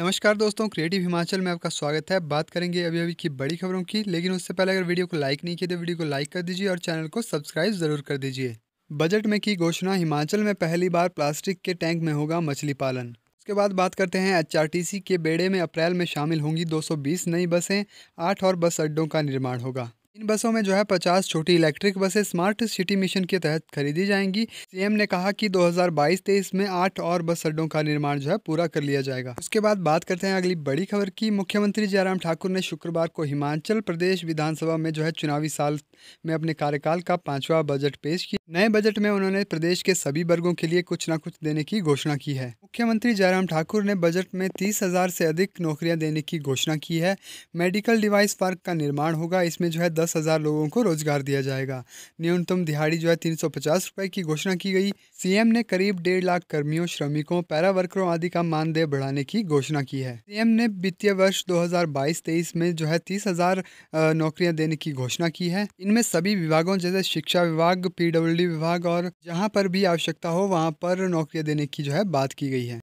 नमस्कार दोस्तों क्रिएटिव हिमाचल में आपका स्वागत है बात करेंगे अभी अभी की बड़ी खबरों की लेकिन उससे पहले अगर वीडियो को लाइक नहीं किया तो वीडियो को लाइक कर दीजिए और चैनल को सब्सक्राइब जरूर कर दीजिए बजट में की घोषणा हिमाचल में पहली बार प्लास्टिक के टैंक में होगा मछली पालन उसके बाद बात करते हैं एच के बेड़े में अप्रैल में शामिल होंगी दो नई बसें आठ और बस अड्डों का निर्माण होगा इन बसों में जो है 50 छोटी इलेक्ट्रिक बसें स्मार्ट सिटी मिशन के तहत खरीदी जाएंगी सीएम ने कहा कि 2022-23 में आठ और बस अड्डों का निर्माण जो है पूरा कर लिया जाएगा उसके बाद बात करते हैं अगली बड़ी खबर की मुख्यमंत्री जयराम ठाकुर ने शुक्रवार को हिमाचल प्रदेश विधानसभा में जो है चुनावी साल में अपने कार्यकाल का पांचवा बजट पेश किया नए बजट में उन्होंने प्रदेश के सभी वर्गो के लिए कुछ न कुछ देने की घोषणा की है मुख्यमंत्री जयराम ठाकुर ने बजट में तीस हज़ार से अधिक नौकरियां देने की घोषणा की है मेडिकल डिवाइस पार्क का निर्माण होगा इसमें जो है दस हज़ार लोगों को रोजगार दिया जाएगा न्यूनतम दिहाड़ी जो है तीन सौ पचास रुपये की घोषणा की गई सीएम ने करीब डेढ़ लाख कर्मियों श्रमिकों पैरा वर्करों आदि का मानदेय बढ़ाने की घोषणा की है सीएम ने वित्तीय वर्ष दो हज़ार में जो है तीस हज़ार नौकरियाँ देने की घोषणा की है इनमें सभी विभागों जैसे शिक्षा विभाग पी विभाग और जहाँ पर भी आवश्यकता हो वहाँ पर नौकरियाँ देने की जो है बात की गई